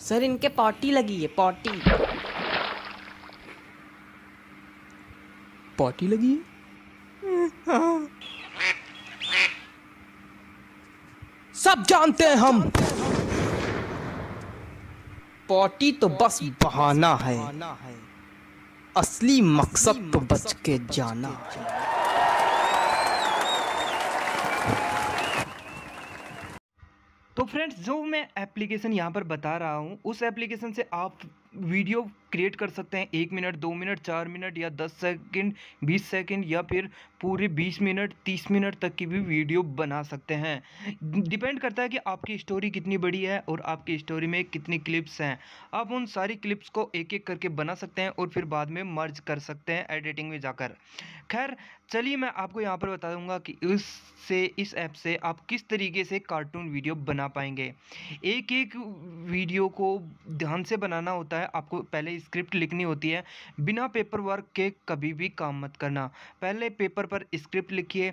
sir इनके potty लगी है पॉटी पॉटी लगी है सब जानते हैं हम पॉटी तो बस बहाना है असली मकसद तो बच के जाना है तो फ्रेंड्स जो मैं एप्लीकेशन यहाँ पर बता रहा हूँ उस एप्लीकेशन से आप वीडियो क्रिएट कर सकते हैं एक मिनट दो मिनट चार मिनट या दस सेकंड बीस सेकंड या फिर पूरे बीस मिनट तीस मिनट तक की भी वीडियो बना सकते हैं डिपेंड करता है कि आपकी स्टोरी कितनी बड़ी है और आपकी स्टोरी में कितनी क्लिप्स हैं आप उन सारी क्लिप्स को एक एक करके बना सकते हैं और फिर बाद में मर्ज कर सकते हैं एडिटिंग में जाकर खैर चलिए मैं आपको यहाँ पर बता दूँगा कि इससे इस ऐप से आप किस तरीके से कार्टून वीडियो बना पाएंगे एक एक वीडियो को ध्यान से बनाना होता है है आपको पहले स्क्रिप्ट लिखनी होती है बिना पेपर वर्क के कभी भी काम मत करना पहले पेपर पर स्क्रिप्ट लिखिए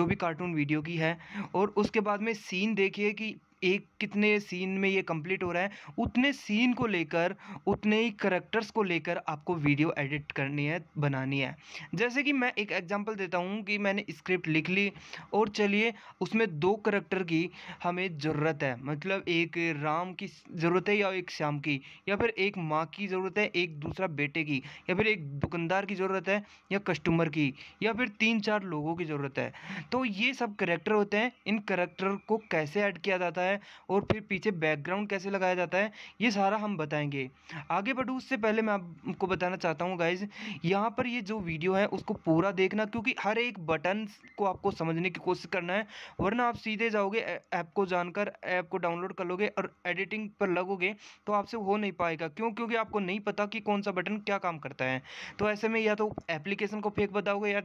जो भी कार्टून वीडियो की है और उसके बाद में सीन देखिए कि एक कितने सीन में ये कंप्लीट हो रहा है उतने सीन को लेकर उतने ही करेक्टर्स को लेकर आपको वीडियो एडिट करनी है बनानी है जैसे कि मैं एक एग्जांपल देता हूँ कि मैंने स्क्रिप्ट लिख ली और चलिए उसमें दो करेक्टर की हमें ज़रूरत है मतलब एक राम की ज़रूरत है या एक श्याम की या फिर एक माँ की ज़रूरत है एक दूसरा बेटे की या फिर एक दुकानदार की ज़रूरत है या कस्टमर की या फिर तीन चार लोगों की ज़रूरत है तो ये सब करेक्टर होते हैं इन करेक्टर को कैसे ऐड किया जाता है है और फिर पीछे बैकग्राउंड कैसे लगाया जाता है ये सारा हम बताएंगे आगे बढ़ू उससे पहले मैं आपको बताना चाहता हूँ गाइज यहाँ पर ये जो वीडियो है उसको पूरा देखना क्योंकि हर एक बटन को आपको समझने की कोशिश करना है वरना आप सीधे जाओगे ऐप को जानकर ऐप को डाउनलोड कर लोगे और एडिटिंग पर लगोगे तो आपसे हो नहीं पाएगा क्यों क्योंकि आपको नहीं पता कि कौन सा बटन क्या काम करता है तो ऐसे में या तो एप्लीकेशन को फेक बताओगे या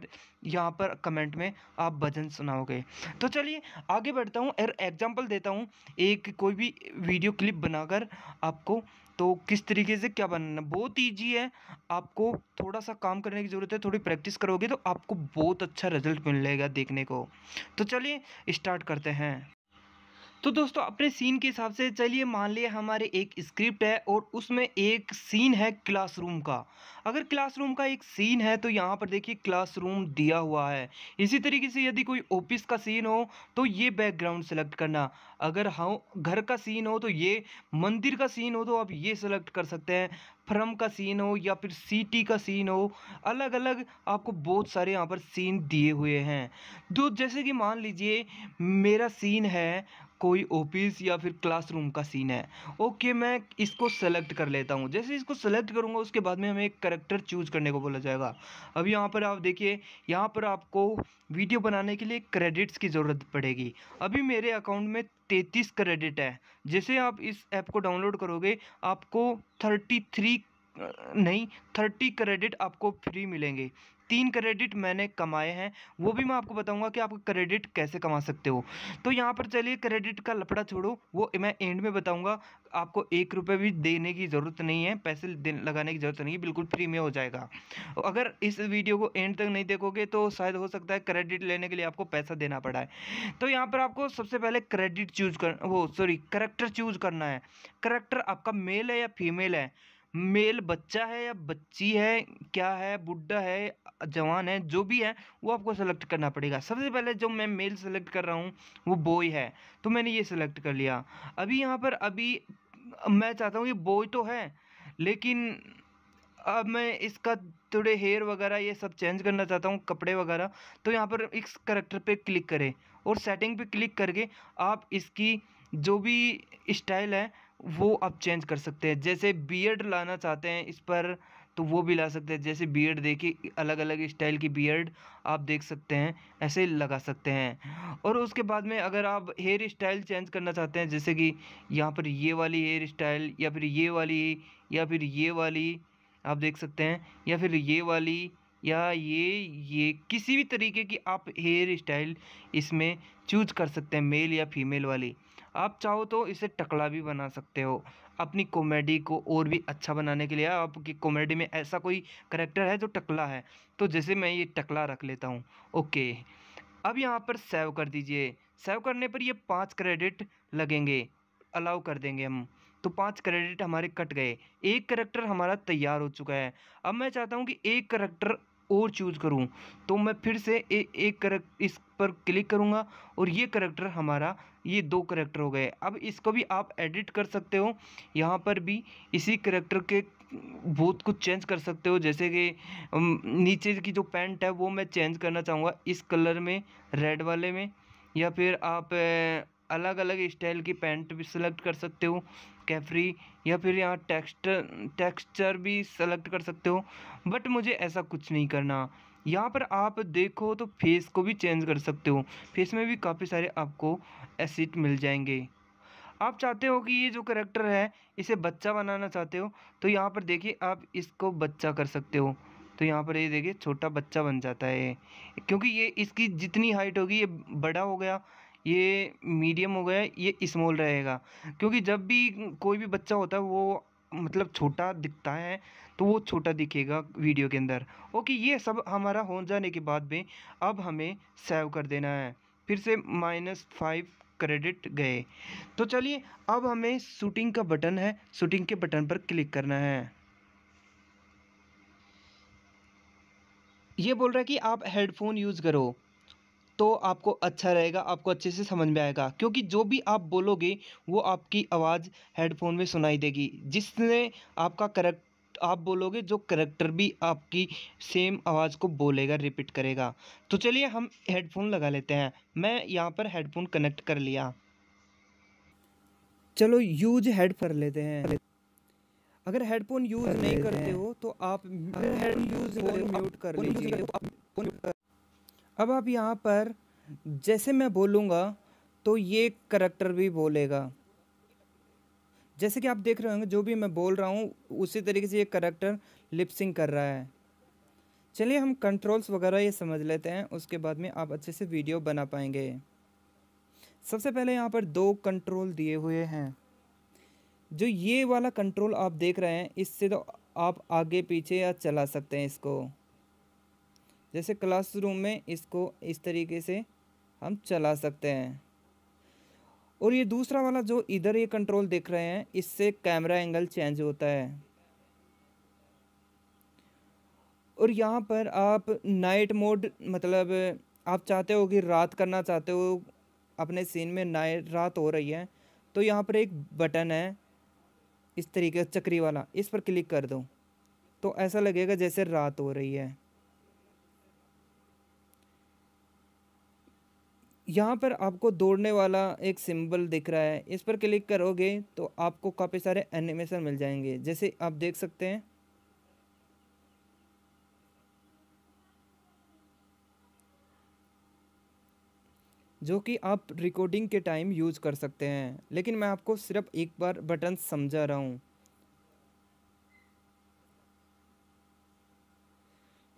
यहाँ पर कमेंट में आप भजन सुनाओगे तो चलिए आगे बढ़ता हूँ एग्जाम्पल देता हूँ एक कोई भी वीडियो क्लिप बनाकर आपको तो किस तरीके से क्या बनाना बहुत ईजी है आपको थोड़ा सा काम करने की ज़रूरत है थोड़ी प्रैक्टिस करोगे तो आपको बहुत अच्छा रिजल्ट मिल जाएगा देखने को तो चलिए स्टार्ट करते हैं तो दोस्तों अपने सीन के हिसाब से चलिए मान लिए हमारे एक स्क्रिप्ट है और उसमें एक सीन है क्लासरूम का अगर क्लासरूम का एक सीन है तो यहाँ पर देखिए क्लासरूम दिया हुआ है इसी तरीके से यदि कोई ऑफिस का सीन हो तो ये बैकग्राउंड सेलेक्ट करना अगर हाँ घर का सीन हो तो ये मंदिर का सीन हो तो आप ये सेलेक्ट कर सकते हैं फ्रम का सीन हो या फिर सिटी का सीन हो अलग अलग आपको बहुत सारे यहाँ पर सीन दिए हुए हैं तो जैसे कि मान लीजिए मेरा सीन है कोई ऑफिस या फिर क्लासरूम का सीन है ओके मैं इसको सेलेक्ट कर लेता हूँ जैसे इसको सेलेक्ट करूँगा उसके बाद में हमें एक करेक्टर चूज करने को बोला जाएगा अब यहाँ पर आप देखिए यहाँ पर आपको वीडियो बनाने के लिए क्रेडिट्स की ज़रूरत पड़ेगी अभी मेरे अकाउंट में तैंतीस क्रेडिट है जैसे आप इस ऐप को डाउनलोड करोगे आपको थर्टी थ्री नहीं थर्टी क्रेडिट आपको फ्री मिलेंगे तीन क्रेडिट मैंने कमाए हैं वो भी मैं आपको बताऊंगा कि आप क्रेडिट कैसे कमा सकते हो तो यहाँ पर चलिए क्रेडिट का लपड़ा छोड़ो वो मैं एंड में बताऊँगा आपको एक रुपये भी देने की ज़रूरत नहीं है पैसे लगाने की ज़रूरत नहीं है बिल्कुल फ्री में हो जाएगा अगर इस वीडियो को एंड तक नहीं देखोगे तो शायद हो सकता है क्रेडिट लेने के लिए आपको पैसा देना पड़ा है तो यहाँ पर आपको सबसे पहले क्रेडिट चूज कर वो सॉरी करेक्टर चूज करना है करेक्टर आपका मेल है या फीमेल है मेल बच्चा है या बच्ची है क्या है बुढ़ा है जवान है जो भी है वो आपको सेलेक्ट करना पड़ेगा सबसे पहले जो मैं मेल सेलेक्ट कर रहा हूँ वो बॉय है तो मैंने ये सेलेक्ट कर लिया अभी यहाँ पर अभी मैं चाहता हूँ ये बॉय तो है लेकिन अब मैं इसका थोड़े हेयर वगैरह ये सब चेंज करना चाहता हूँ कपड़े वगैरह तो यहाँ पर इस करेक्टर पर क्लिक करें और सेटिंग पर क्लिक करके आप इसकी जो भी स्टाइल है वो आप चेंज कर सकते हैं जैसे बियर्ड लाना चाहते हैं इस पर तो वो भी ला सकते हैं जैसे बियर्ड देखिए अलग अलग स्टाइल की बियर्ड आप देख सकते हैं ऐसे लगा सकते हैं और उसके बाद में अगर आप हेयर स्टाइल चेंज करना चाहते हैं जैसे कि यहाँ पर ये वाली हेयर स्टाइल या फिर ये वाली या फिर ये वाली आप देख सकते हैं या फिर ये वाली या ये ये किसी भी तरीके की आप हेयर स्टाइल इसमें चूज कर सकते हैं मेल या फीमेल वाली आप चाहो तो इसे टकला भी बना सकते हो अपनी कॉमेडी को और भी अच्छा बनाने के लिए आपकी कॉमेडी में ऐसा कोई करेक्टर है जो टकला है तो जैसे मैं ये टकला रख लेता हूँ ओके अब यहाँ पर सेव कर दीजिए सेव करने पर ये पाँच क्रेडिट लगेंगे अलाउ कर देंगे हम तो पाँच क्रेडिट हमारे कट गए एक करेक्टर हमारा तैयार हो चुका है अब मैं चाहता हूँ कि एक करेक्टर और चूज़ करूँ तो मैं फिर से ए, एक करेक्ट इस पर क्लिक करूँगा और ये करेक्टर हमारा ये दो करेक्टर हो गए अब इसको भी आप एडिट कर सकते हो यहाँ पर भी इसी करेक्टर के बहुत कुछ चेंज कर सकते हो जैसे कि नीचे की जो पैंट है वो मैं चेंज करना चाहूँगा इस कलर में रेड वाले में या फिर आप अलग अलग स्टाइल की पैंट भी सिलेक्ट कर सकते हो कैफरी या फिर यहाँ टेक्स्ट टेक्स्चर भी सेलेक्ट कर सकते हो बट मुझे ऐसा कुछ नहीं करना यहाँ पर आप देखो तो फेस को भी चेंज कर सकते हो फेस में भी काफ़ी सारे आपको एसिड मिल जाएंगे आप चाहते हो कि ये जो करेक्टर है इसे बच्चा बनाना चाहते हो तो यहाँ पर देखिए आप इसको बच्चा कर सकते हो तो यहाँ पर ये देखिए छोटा बच्चा बन जाता है क्योंकि ये इसकी जितनी हाइट होगी ये बड़ा हो गया ये मीडियम हो गया ये स्मॉल रहेगा क्योंकि जब भी कोई भी बच्चा होता है वो मतलब छोटा दिखता है तो वो छोटा दिखेगा वीडियो के अंदर ओके ये सब हमारा हो जाने के बाद में अब हमें सेव कर देना है फिर से माइनस फाइव क्रेडिट गए तो चलिए अब हमें शूटिंग का बटन है शूटिंग के बटन पर क्लिक करना है ये बोल रहा है कि आप हेडफोन यूज़ करो तो आपको अच्छा रहेगा आपको अच्छे से समझ में आएगा क्योंकि जो भी आप बोलोगे वो आपकी आवाज़ हेडफोन में सुनाई देगी जिसने आपका करेक्ट आप बोलोगे जो करेक्टर भी आपकी सेम आवाज़ को बोलेगा रिपीट करेगा तो चलिए हम हेडफोन लगा लेते हैं मैं यहाँ पर हेडफोन कनेक्ट कर लिया चलो यूज हेड कर लेते हैं अगर हेडफोन यूज़ नहीं करते हो तो आप हेडफोन यूज़ म्यूट कर लीजिए अब आप यहाँ पर जैसे मैं बोलूँगा तो ये करैक्टर भी बोलेगा जैसे कि आप देख रहे होंगे जो भी मैं बोल रहा हूँ उसी तरीके से ये करैक्टर लिपसिंग कर रहा है चलिए हम कंट्रोल्स वगैरह ये समझ लेते हैं उसके बाद में आप अच्छे से वीडियो बना पाएंगे सबसे पहले यहाँ पर दो कंट्रोल दिए हुए हैं जो ये वाला कंट्रोल आप देख रहे हैं इससे तो आप आगे पीछे या चला सकते हैं इसको जैसे क्लासरूम में इसको इस तरीके से हम चला सकते हैं और ये दूसरा वाला जो इधर ये कंट्रोल देख रहे हैं इससे कैमरा एंगल चेंज होता है और यहाँ पर आप नाइट मोड मतलब आप चाहते हो कि रात करना चाहते हो अपने सीन में नाइट रात हो रही है तो यहाँ पर एक बटन है इस तरीके चक्री वाला इस पर क्लिक कर दो तो ऐसा लगेगा जैसे रात हो रही है यहाँ पर आपको दौड़ने वाला एक सिंबल दिख रहा है इस पर क्लिक करोगे तो आपको काफ़ी सारे एनिमेशन मिल जाएंगे जैसे आप देख सकते हैं जो कि आप रिकॉर्डिंग के टाइम यूज कर सकते हैं लेकिन मैं आपको सिर्फ एक बार बटन समझा रहा हूँ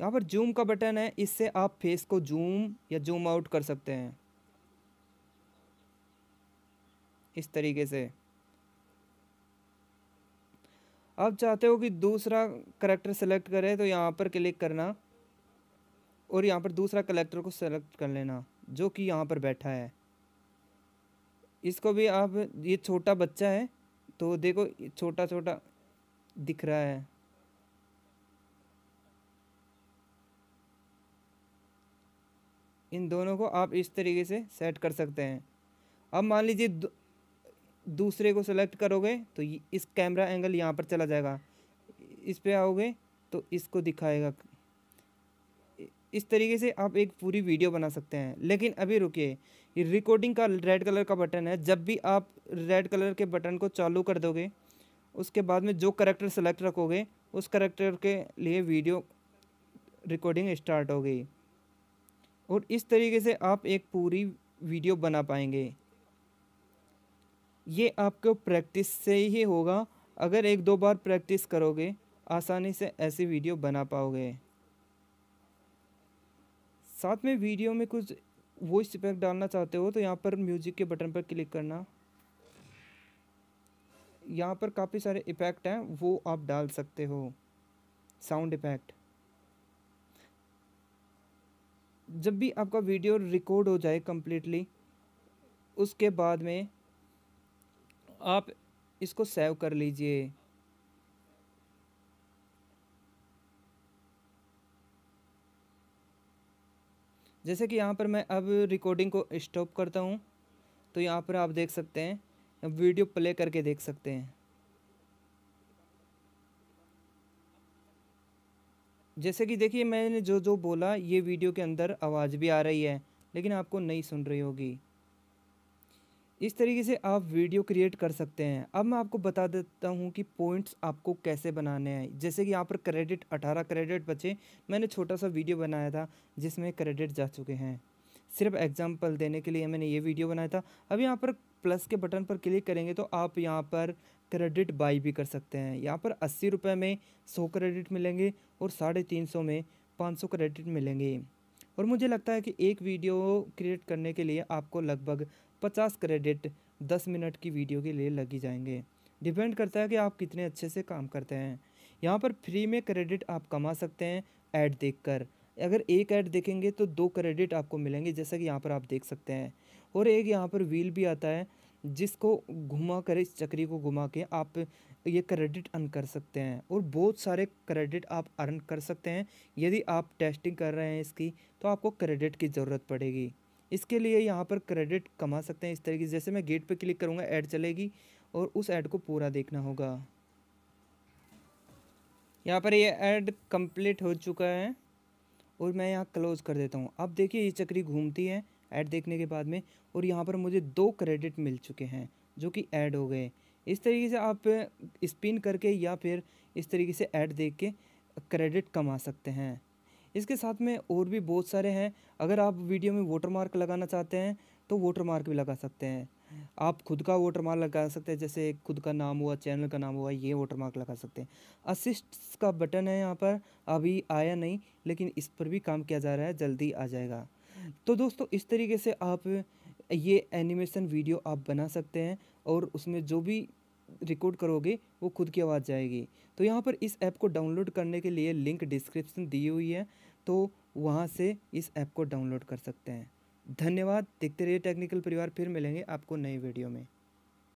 यहाँ पर जूम का बटन है इससे आप फेस को जूम या जूम आउट कर सकते हैं इस तरीके से आप चाहते हो कि दूसरा करेक्टर सेलेक्ट करें तो यहाँ पर क्लिक करना और यहाँ पर दूसरा कलेक्टर को सेलेक्ट कर लेना जो कि यहाँ पर बैठा है इसको भी आप ये छोटा बच्चा है तो देखो छोटा छोटा दिख रहा है इन दोनों को आप इस तरीके से सेट कर सकते हैं अब मान लीजिए दूसरे को सेलेक्ट करोगे तो इस कैमरा एंगल यहाँ पर चला जाएगा इस पर आओगे तो इसको दिखाएगा इस तरीके से आप एक पूरी वीडियो बना सकते हैं लेकिन अभी रुकिए रिकॉर्डिंग का रेड कलर का बटन है जब भी आप रेड कलर के बटन को चालू कर दोगे उसके बाद में जो करेक्टर सेलेक्ट रखोगे उस करेक्टर के लिए वीडियो रिकॉर्डिंग स्टार्ट हो गई और इस तरीके से आप एक पूरी वीडियो बना पाएंगे ये आपको प्रैक्टिस से ही होगा अगर एक दो बार प्रैक्टिस करोगे आसानी से ऐसी वीडियो बना पाओगे साथ में वीडियो में कुछ वॉइस इफेक्ट डालना चाहते हो तो यहाँ पर म्यूजिक के बटन पर क्लिक करना यहाँ पर काफ़ी सारे इफ़ेक्ट हैं वो आप डाल सकते हो साउंड इफ़ेक्ट जब भी आपका वीडियो रिकॉर्ड हो जाए कम्प्लीटली उसके बाद में आप इसको सेव कर लीजिए जैसे कि यहाँ पर मैं अब रिकॉर्डिंग को स्टॉप करता हूँ तो यहाँ पर आप देख सकते हैं वीडियो प्ले करके देख सकते हैं जैसे कि देखिए मैंने जो जो बोला ये वीडियो के अंदर आवाज़ भी आ रही है लेकिन आपको नहीं सुन रही होगी इस तरीके से आप वीडियो क्रिएट कर सकते हैं अब मैं आपको बता देता हूँ कि पॉइंट्स आपको कैसे बनाने हैं जैसे कि यहाँ पर क्रेडिट अठारह क्रेडिट बचे मैंने छोटा सा वीडियो बनाया था जिसमें क्रेडिट जा चुके हैं सिर्फ एग्जाम्पल देने के लिए मैंने ये वीडियो बनाया था अब यहाँ पर प्लस के बटन पर क्लिक करेंगे तो आप यहाँ पर क्रेडिट बाई भी कर सकते हैं यहाँ पर अस्सी रुपये में सौ क्रेडिट मिलेंगे और साढ़े तीन सौ में पाँच सौ क्रेडिट मिलेंगे और मुझे लगता है कि एक वीडियो क्रिएट करने के लिए आपको लगभग पचास क्रेडिट दस मिनट की वीडियो के लिए लगी जाएंगे डिपेंड करता है कि आप कितने अच्छे से काम करते हैं यहाँ पर फ्री में क्रेडिट आप कमा सकते हैं ऐड देखकर अगर एक ऐड देखेंगे तो दो क्रेडिट आपको मिलेंगे जैसा कि यहाँ पर आप देख सकते हैं और एक यहाँ पर व्हील भी आता है जिसको घुमा कर इस चक्री को घुमा के आप ये क्रेडिट अर्न कर सकते हैं और बहुत सारे क्रेडिट आप अर्न कर सकते हैं यदि आप टेस्टिंग कर रहे हैं इसकी तो आपको क्रेडिट की ज़रूरत पड़ेगी इसके लिए यहाँ पर क्रेडिट कमा सकते हैं इस तरीके से जैसे मैं गेट पर क्लिक करूँगा ऐड चलेगी और उस ऐड को पूरा देखना होगा यहाँ पर ये ऐड कंप्लीट हो चुका है और मैं यहाँ क्लोज कर देता हूँ अब देखिए ये चक्री घूमती है ऐड देखने के बाद में और यहाँ पर मुझे दो क्रेडिट मिल चुके हैं जो कि ऐड हो गए इस तरीके से आप स्पिन करके या फिर इस तरीके से ऐड देख के क्रेडिट कमा सकते हैं इसके साथ में और भी बहुत सारे हैं अगर आप वीडियो में वोटर मार्क लगाना चाहते हैं तो वोटर मार्क भी लगा सकते हैं आप खुद का वोटर मार्क लगा सकते हैं जैसे खुद का नाम हुआ चैनल का नाम हुआ ये वोटर मार्क लगा सकते हैं असिस्ट का बटन है यहाँ पर अभी आया नहीं लेकिन इस पर भी काम किया जा रहा है जल्दी आ जाएगा तो दोस्तों इस तरीके से आप ये एनिमेशन वीडियो आप बना सकते हैं और उसमें जो भी रिकॉर्ड करोगे वो खुद की आवाज़ जाएगी तो यहाँ पर इस ऐप को डाउनलोड करने के लिए लिंक डिस्क्रिप्शन दी हुई है तो वहाँ से इस ऐप को डाउनलोड कर सकते हैं धन्यवाद देखते रहिए टेक्निकल परिवार फिर मिलेंगे आपको नई वीडियो में